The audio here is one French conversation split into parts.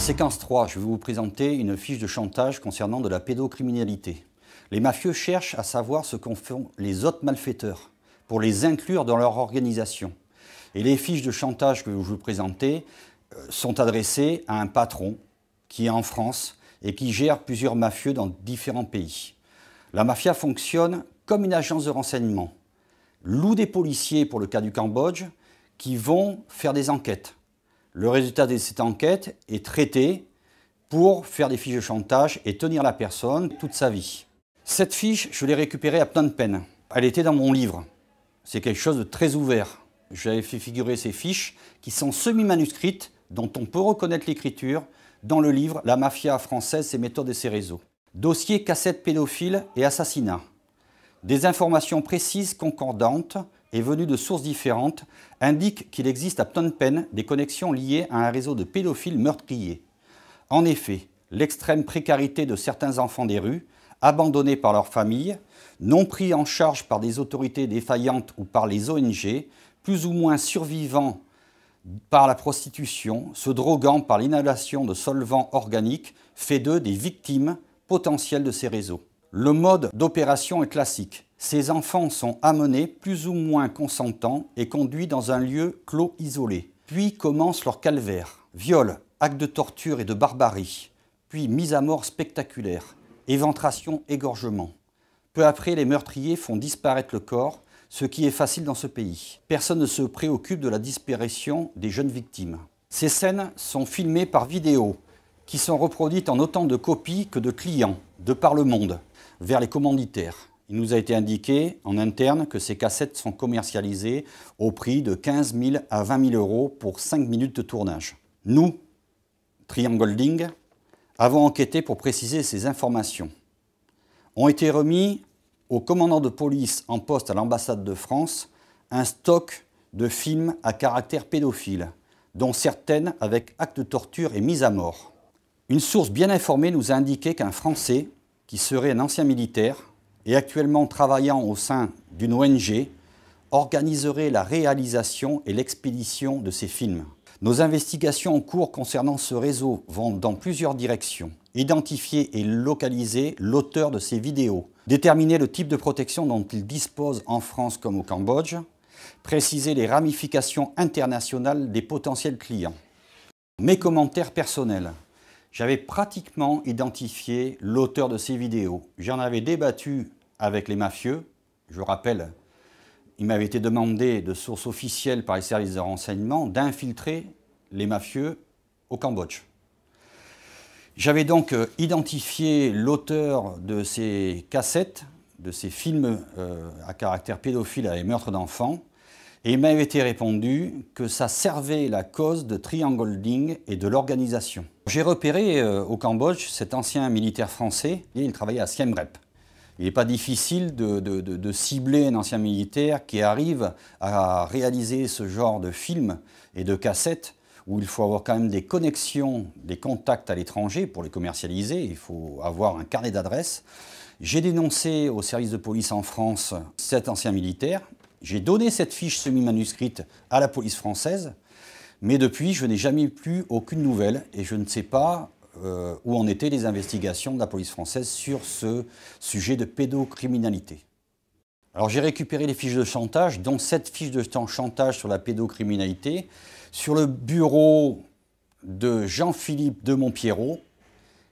Séquence 3, je vais vous présenter une fiche de chantage concernant de la pédocriminalité. Les mafieux cherchent à savoir ce qu'ont font les autres malfaiteurs pour les inclure dans leur organisation. Et les fiches de chantage que je vais vous présenter euh, sont adressées à un patron qui est en France et qui gère plusieurs mafieux dans différents pays. La mafia fonctionne comme une agence de renseignement, loue des policiers pour le cas du Cambodge qui vont faire des enquêtes le résultat de cette enquête est traité pour faire des fiches de chantage et tenir la personne toute sa vie. Cette fiche, je l'ai récupérée à plein de peine. Elle était dans mon livre. C'est quelque chose de très ouvert. J'avais fait figurer ces fiches qui sont semi-manuscrites, dont on peut reconnaître l'écriture, dans le livre La mafia française, ses méthodes et ses réseaux. Dossier cassette pédophile et assassinat. Des informations précises, concordantes, et venu de sources différentes indiquent qu'il existe à Phnom Penh des connexions liées à un réseau de pédophiles meurtriers. En effet, l'extrême précarité de certains enfants des rues, abandonnés par leurs familles, non pris en charge par des autorités défaillantes ou par les ONG, plus ou moins survivants par la prostitution, se droguant par l'inhalation de solvants organiques, fait d'eux des victimes potentielles de ces réseaux. Le mode d'opération est classique ces enfants sont amenés plus ou moins consentants et conduits dans un lieu clos isolé. Puis commence leur calvaire. Viol, actes de torture et de barbarie, puis mise à mort spectaculaire, éventration, égorgement. Peu après, les meurtriers font disparaître le corps, ce qui est facile dans ce pays. Personne ne se préoccupe de la disparition des jeunes victimes. Ces scènes sont filmées par vidéo, qui sont reproduites en autant de copies que de clients, de par le monde, vers les commanditaires. Il nous a été indiqué en interne que ces cassettes sont commercialisées au prix de 15 000 à 20 000 euros pour 5 minutes de tournage. Nous, Triangolding, avons enquêté pour préciser ces informations. Ont été remis au commandant de police en poste à l'ambassade de France un stock de films à caractère pédophile, dont certaines avec actes de torture et mise à mort. Une source bien informée nous a indiqué qu'un Français, qui serait un ancien militaire, et actuellement travaillant au sein d'une ONG, organiserait la réalisation et l'expédition de ces films. Nos investigations en cours concernant ce réseau vont dans plusieurs directions. Identifier et localiser l'auteur de ces vidéos, déterminer le type de protection dont il dispose en France comme au Cambodge, préciser les ramifications internationales des potentiels clients. Mes commentaires personnels. J'avais pratiquement identifié l'auteur de ces vidéos. J'en avais débattu avec les mafieux. Je rappelle, il m'avait été demandé de source officielle par les services de renseignement d'infiltrer les mafieux au Cambodge. J'avais donc euh, identifié l'auteur de ces cassettes, de ces films euh, à caractère pédophile et meurtre d'enfants, et il m'avait été répondu que ça servait la cause de Triangle et de l'organisation. J'ai repéré euh, au Cambodge cet ancien militaire français, il travaillait à Siem Reap. Il n'est pas difficile de, cibler un ancien militaire qui arrive à réaliser ce genre de films et de cassettes où il faut avoir quand même des connexions, des contacts à l'étranger pour les commercialiser, il faut avoir un carnet d'adresses. J'ai dénoncé au service de police en France cet ancien militaire, j'ai donné cette fiche semi-manuscrite à la police française, mais depuis, je n'ai jamais plus aucune nouvelle et je ne sais pas euh, où en étaient les investigations de la police française sur ce sujet de pédocriminalité. Alors j'ai récupéré les fiches de chantage, dont cette fiche de chantage sur la pédocriminalité, sur le bureau de Jean-Philippe de Montpierrot,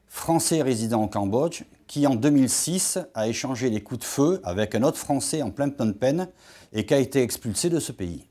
français résident au Cambodge, qui en 2006 a échangé les coups de feu avec un autre français en plein Phnom peine et qui a été expulsé de ce pays.